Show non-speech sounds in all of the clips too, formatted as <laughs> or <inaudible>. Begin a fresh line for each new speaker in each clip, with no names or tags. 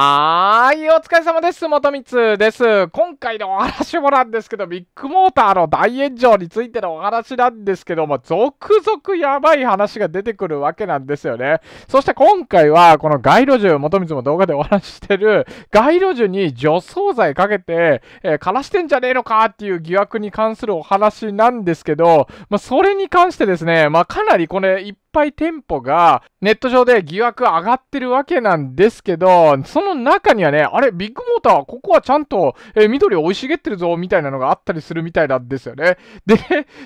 はーい、お疲れ様です。元光です。今回のお話もなんですけど、ビッグモーターの大炎上についてのお話なんですけども、続々やばい話が出てくるわけなんですよね。そして今回は、この街路樹、元光も動画でお話してる、街路樹に除草剤かけて、えー、枯らしてんじゃねえのかっていう疑惑に関するお話なんですけど、まあ、それに関してですね、まあ、かなりこれ、一ぱい店舗がネット上で疑惑上がってるわけなんですけど、その中にはね、あれ、ビッグモーター、ここはちゃんと、えー、緑生い茂ってるぞ、みたいなのがあったりするみたいなんですよね。で、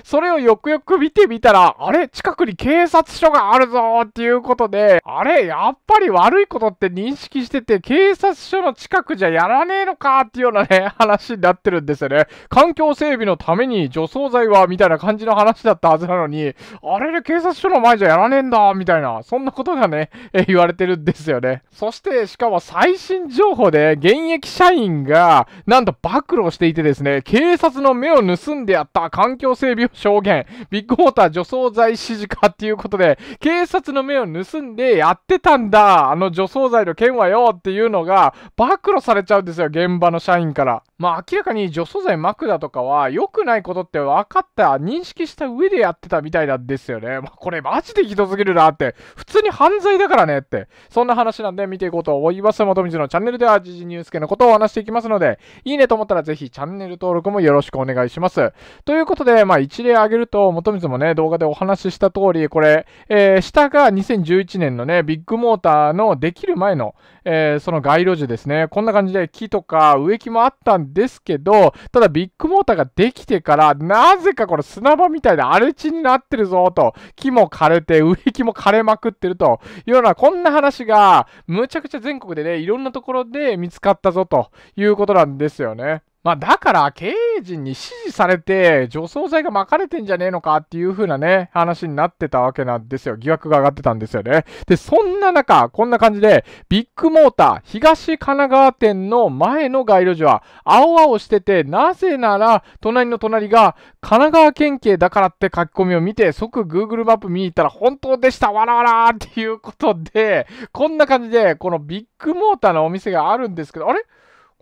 それをよくよく見てみたら、あれ、近くに警察署があるぞ、っていうことで、あれ、やっぱり悪いことって認識してて、警察署の近くじゃやらねえのか、っていうようなね、話になってるんですよね。環境整備のために除草剤は、みたいな感じの話だったはずなのに、あれで警察署の前じゃやらねえんだ、みたいな、そんなことがね、え <laughs> 言われてるんですよね。そして、しかも最新情報で、現役社員が、なんと暴露していてですね、警察の目を盗んでやった環境整備を証言、ビッグウォーター除草剤指示化っていうことで、警察の目を盗んでやってたんだ、あの除草剤の件はよっていうのが、暴露されちゃうんですよ、現場の社員から。まあ、明らかに除草剤まくだとかは、良くないことって分かった、認識した上でやってたみたいなんですよね。まあ、これマジでにひどすぎるなって、普通に犯罪だからねって、そんな話なんで見ていこうと思います。元水のチャンネルでは、時事ニュース系のことを話していきますので、いいねと思ったらぜひチャンネル登録もよろしくお願いします。ということで、まあ一例挙げると、元水もね、動画でお話しした通り、これ、えー、下が2011年のね、ビッグモーターのできる前の、えー、その街路樹ですね。こんな感じで木とか植木もあったんですけど、ただビッグモーターができてから、なぜかこの砂場みたいな荒れ地になってるぞと、木も枯れて、て植木も枯れまくってるというような、こんな話が、むちゃくちゃ全国でね、いろんなところで見つかったぞということなんですよね。まあ、だから経営陣に指示されて除草剤がまかれてんじゃねえのかっていう風なね、話になってたわけなんですよ。疑惑が上がってたんですよね。で、そんな中、こんな感じで、ビッグモーター東神奈川店の前の街路樹は青々してて、なぜなら隣の隣が神奈川県警だからって書き込みを見て、即 Google マップ見に行ったら本当でした、わらわらっていうことで、こんな感じで、このビッグモーターのお店があるんですけど、あれ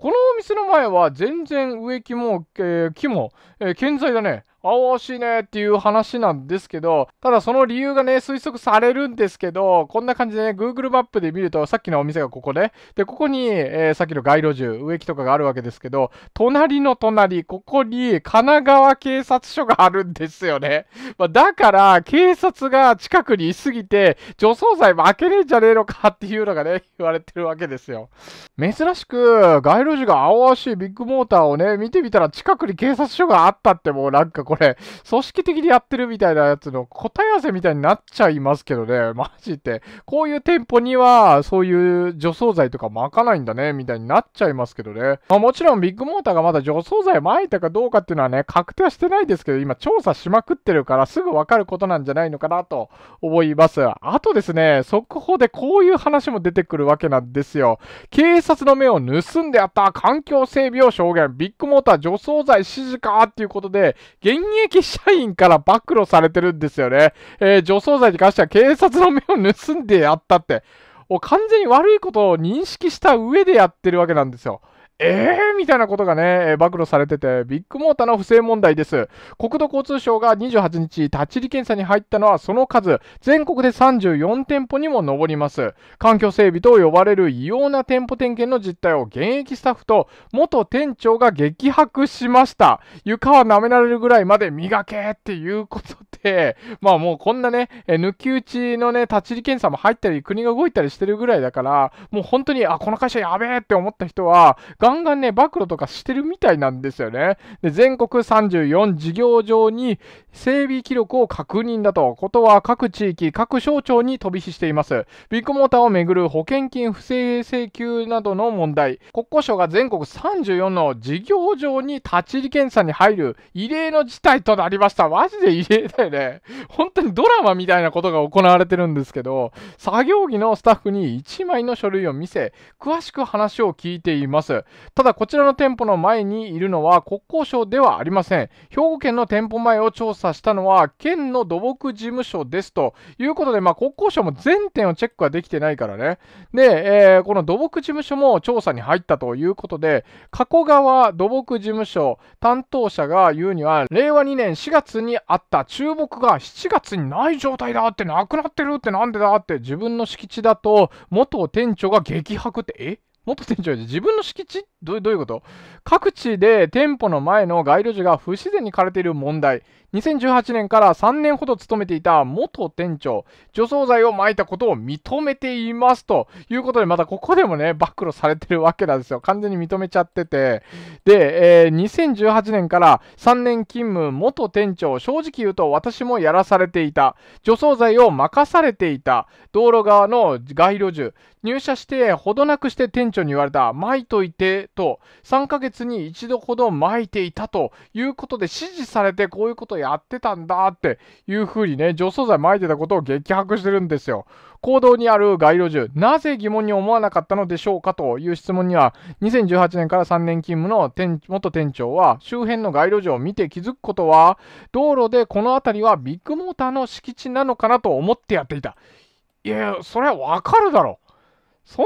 このお店の前は全然植木も、えー、木も、えー、健在だね。あ、惜しいねっていう話なんですけど、ただその理由がね、推測されるんですけど、こんな感じでね、Google マップで見ると、さっきのお店がここで、で、ここに、えー、さっきの街路樹、植木とかがあるわけですけど、隣の隣、ここに神奈川警察署があるんですよね。まあ、だから、警察が近くにいすぎて、除草剤負けねえんじゃねえのかっていうのがね、言われてるわけですよ。珍しく、街路樹が青々しいビッグモーターをね、見てみたら近くに警察署があったってもうなんかこれ、組織的にやってるみたいなやつの答え合わせみたいになっちゃいますけどね、マジで。こういう店舗には、そういう除草剤とか巻かないんだね、みたいになっちゃいますけどね。まあ、もちろんビッグモーターがまだ除草剤撒いたかどうかっていうのはね、確定はしてないですけど、今調査しまくってるから、すぐわかることなんじゃないのかなと思います。あとですね、速報でこういう話も出てくるわけなんですよ。警察の目を盗んであった環境整備を証言、ビッグモーター除草剤指示かっていうことで、現現役社員から暴露されてるんですよね。えー、除草剤に関しては警察の目を盗んでやったって。完全に悪いことを認識した上でやってるわけなんですよ。えーみたいなことがね、暴露されてて、ビッグモーターの不正問題です。国土交通省が28日、立ち入り検査に入ったのはその数、全国で34店舗にも上ります。環境整備と呼ばれる異様な店舗点検の実態を現役スタッフと元店長が激白しました。床は舐められるぐらいまで磨けっていうことで、<laughs> まあもうこんなね、抜き打ちのね、立ち入り検査も入ったり、国が動いたりしてるぐらいだから、もう本当に、あ、この会社やべえって思った人は、ンガンね、暴露とかしてるみたいなんですよね。で、全国34事業場に整備記録を確認だと、ことは各地域、各省庁に飛び火しています。ビッグモーターをめぐる保険金不正請求などの問題、国交省が全国34の事業場に立ち入り検査に入る異例の事態となりました。マジで異例だよね。本当にドラマみたいなことが行われてるんですけど、作業着のスタッフに1枚の書類を見せ、詳しく話を聞いています。ただこちらの店舗の前にいるのは国交省ではありません兵庫県の店舗前を調査したのは県の土木事務所ですということで、まあ、国交省も全店をチェックはできてないからねで、えー、この土木事務所も調査に入ったということで加古川土木事務所担当者が言うには令和2年4月にあった注目が7月にない状態だってなくなってるってなんでだって自分の敷地だと元店長が激白ってえ元店長自分の敷地どういうこと各地で店舗の前の街路樹が不自然に枯れている問題。2018年から3年ほど勤めていた元店長、除草剤をまいたことを認めていますということで、またここでもね、暴露されてるわけなんですよ。完全に認めちゃってて。で、えー、2018年から3年勤務元店長、正直言うと私もやらされていた。除草剤を任されていた。道路側の街路樹。入社してほどなくして店長に言われた。まいといてと3ヶ月に一度ほど巻いていたということで指示されてこういうことやってたんだっていうふうにね除草剤巻いてたことを激白してるんですよ。行動にある街路樹、なぜ疑問に思わなかったのでしょうかという質問には、2018年から3年勤務の元店長は、周辺の街路樹を見て気づくことは、道路でこの辺りはビッグモーターの敷地なのかなと思ってやっていた。いや、それはわかるだろう。そん、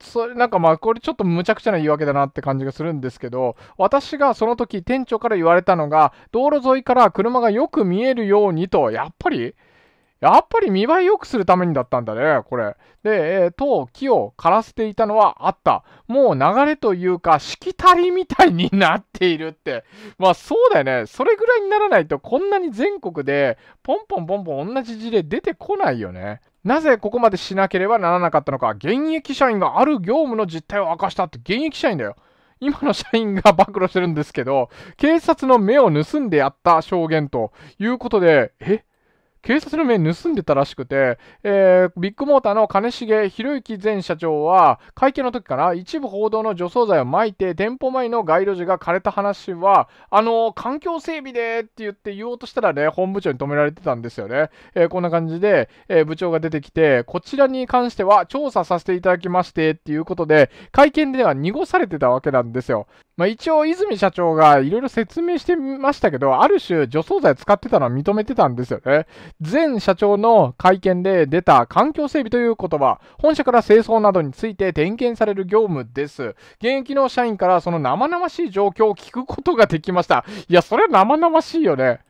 それ、なんかまあ、これちょっと無茶苦茶な言い訳だなって感じがするんですけど、私がその時店長から言われたのが、道路沿いから車がよく見えるようにと、やっぱりやっぱり見栄え良くするためにだったんだね、これ。で、えー、と、木を枯らせていたのはあった。もう流れというか、しきたりみたいになっているって。<laughs> まあそうだよね。それぐらいにならないと、こんなに全国で、ポンポンポンポン同じ事例出てこないよね。なぜここまでしなければならなかったのか。現役社員がある業務の実態を明かしたって、現役社員だよ。今の社員が暴露してるんですけど、警察の目を盗んでやった証言ということで、え警察の目盗んでたらしくて、えー、ビッグモーターの金重博之前社長は、会見の時から一部報道の除草剤をまいて、店舗前の街路樹が枯れた話は、あのー、環境整備でって言って言おうとしたらね、本部長に止められてたんですよね。えー、こんな感じで、え部長が出てきて、こちらに関しては調査させていただきましてっていうことで、会見では濁されてたわけなんですよ。まあ、一応、泉社長がいろいろ説明してましたけど、ある種、除草剤使ってたのは認めてたんですよね。前社長の会見で出た環境整備という言葉、本社から清掃などについて点検される業務です。現役の社員からその生々しい状況を聞くことができました。いや、それは生々しいよね。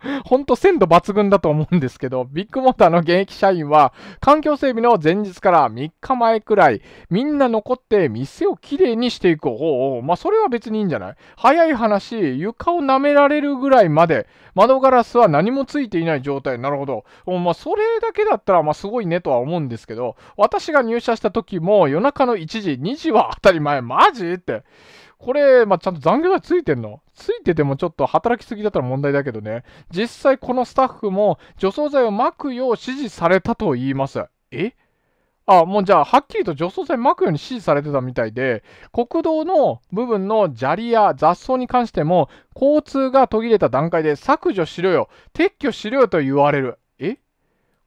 <laughs> ほんと鮮度抜群だと思うんですけど、ビッグモーターの現役社員は、環境整備の前日から3日前くらい、みんな残って店をきれいにしていこう。法。まあ、それは別にいいんじゃない早い話、床を舐められるぐらいまで、窓ガラスは何もついていない状態。なるほど。まあ、それだけだったら、まあ、すごいねとは思うんですけど、私が入社した時も夜中の1時、2時は当たり前。マジって。これ、まあ、ちゃんと残業がついてんのついててもちょっと働きすぎだったら問題だけどね。実際このスタッフも除草剤をまくよう指示されたと言います。えあ、もうじゃあ、はっきりと除草剤まくように指示されてたみたいで、国道の部分の砂利や雑草に関しても、交通が途切れた段階で削除しろよ、撤去しろよと言われる。え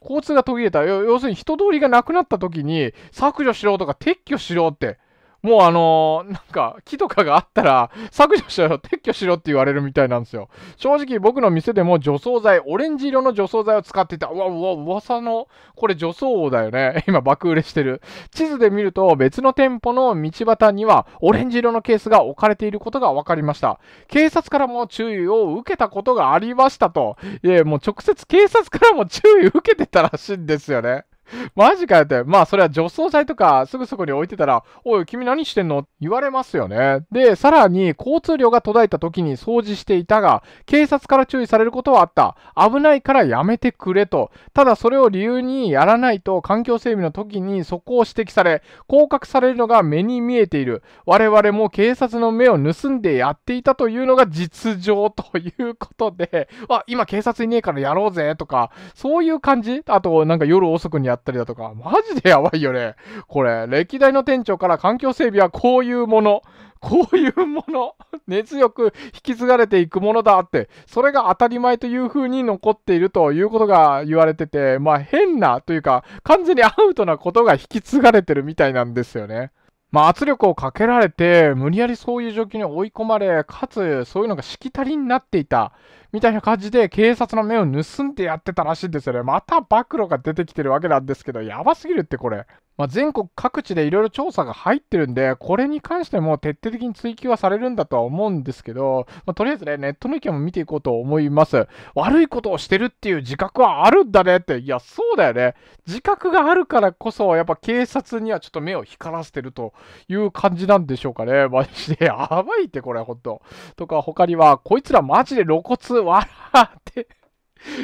交通が途切れた要するに人通りがなくなった時に削除しろとか撤去しろってもうあのー、なんか、木とかがあったら、削除しろよ、撤去しろって言われるみたいなんですよ。正直僕の店でも除草剤、オレンジ色の除草剤を使っていた。うわ、うわ、噂の、これ除草王だよね。<laughs> 今爆売れしてる。地図で見ると、別の店舗の道端には、オレンジ色のケースが置かれていることが分かりました。警察からも注意を受けたことがありましたと。いえ、もう直接警察からも注意受けてたらしいんですよね。<laughs> マジかよって。まあ、それは除草剤とかすぐそこに置いてたら、おい、君何してんの言われますよね。で、さらに、交通量が途絶えた時に掃除していたが、警察から注意されることはあった。危ないからやめてくれと。ただ、それを理由にやらないと、環境整備の時にそこを指摘され、降格されるのが目に見えている。我々も警察の目を盗んでやっていたというのが実情ということで、あ、今警察いねえからやろうぜとか、そういう感じあと、なんか夜遅くにややったりだとか、マジでやばいよね。これ、歴代の店長から環境整備はこういうもの、こういうもの、熱力引き継がれていくものだって、それが当たり前という風に残っているということが言われてて、まあ変なというか、完全にアウトなことが引き継がれてるみたいなんですよね。まあ、圧力をかけられて、無理やりそういう状況に追い込まれ、かつ、そういうのがしきたりになっていた。みたいな感じで警察の目を盗んでやってたらしいんですよね。また暴露が出てきてるわけなんですけど、やばすぎるってこれ。まあ、全国各地でいろいろ調査が入ってるんで、これに関しても徹底的に追及はされるんだとは思うんですけど、まあ、とりあえずね、ネットの意見も見ていこうと思います。悪いことをしてるっていう自覚はあるんだねって、いや、そうだよね。自覚があるからこそ、やっぱ警察にはちょっと目を光らせてるという感じなんでしょうかね。マジで、やばいってこれ、ほんと。とか、他には、こいつらマジで露骨笑って、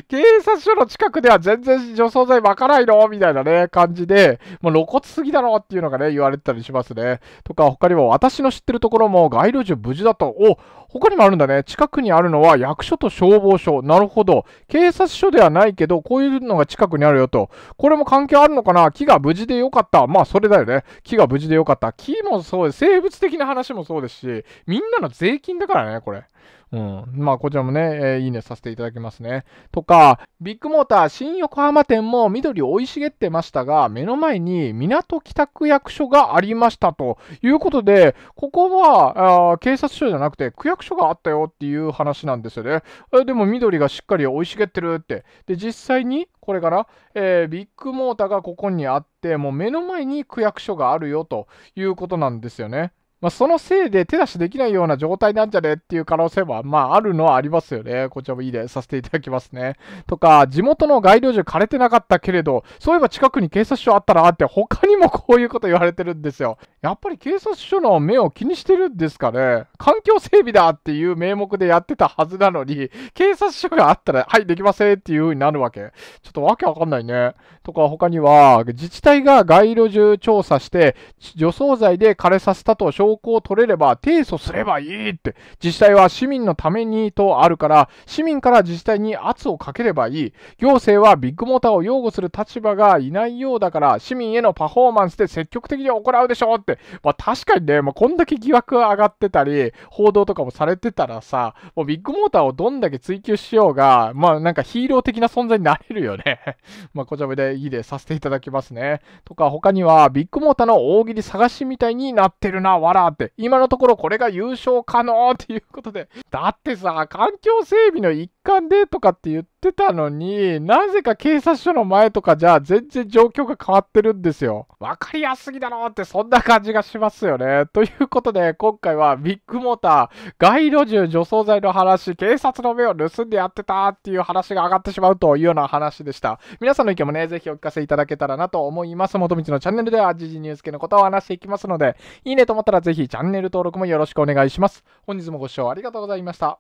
警察署の近くでは全然除草剤まかないのみたいなね、感じで、もう露骨すぎだろっていうのがね、言われてたりしますね。とか、他にも私の知ってるところも街路樹無事だと、お他にもあるんだね。近くにあるのは役所と消防署。なるほど。警察署ではないけど、こういうのが近くにあるよと。これも関係あるのかな木が無事でよかった。まあ、それだよね。木が無事でよかった。木もそうです。生物的な話もそうですし、みんなの税金だからね、これ。うん。まあ、こちらもね、えー、いいねさせていただきますね。とか、ビッグモーター新横浜店も緑生い茂ってましたが、目の前に港北区役所がありましたということで、ここは、あ警察署じゃなくて区役所があったよっていう話なんですよね。えでも緑がしっかり生い茂ってるって。で、実際に、これから、えー、ビッグモーターがここにあって、もう目の前に区役所があるよということなんですよね。まあ、そのせいで手出しできないような状態なんじゃねっていう可能性は、まあ、あるのはありますよね。こちらもいいでさせていただきますね。とか、地元の街路樹枯れてなかったけれど、そういえば近くに警察署あったなって、他にもこういうこと言われてるんですよ。やっぱり警察署の目を気にしてるんですかね。環境整備だっていう名目でやってたはずなのに、警察署があったら、はい、できませんっていう風になるわけ。ちょっとわけわかんないね。とか、他には、自治体が街路樹調査して、除草剤で枯れさせたと証証拠を取れれば提訴すればいいって、自治体は市民のためにとあるから、市民から自治体に圧をかければいい。行政はビッグモーターを擁護する立場がいないようだから、市民へのパフォーマンスで積極的に行うでしょうって。まあ確かにね、まあ、こんだけ疑惑が上がってたり、報道とかもされてたらさ、もうビッグモーターをどんだけ追求しようが、まあなんかヒーロー的な存在になれるよね。<laughs> まあこちらでいいでさせていただきますね。とか他には、ビッグモーターの大喜利探しみたいになってるな、笑からって、今のところこれが優勝可能っていうことで、だってさ、環境整備の一間でとかって言ってたのに、なぜか警察署の前とかじゃ全然状況が変わってるんですよ。わかりやすぎだろってそんな感じがしますよね。ということで、今回はビッグモーター、街路樹除草剤の話、警察の目を盗んでやってたっていう話が上がってしまうというような話でした。皆さんの意見もね、ぜひお聞かせいただけたらなと思います。元道のチャンネルでは、時事ニュース系のことを話していきますので、いいねと思ったらぜひチャンネル登録もよろしくお願いします。本日もご視聴ありがとうございました。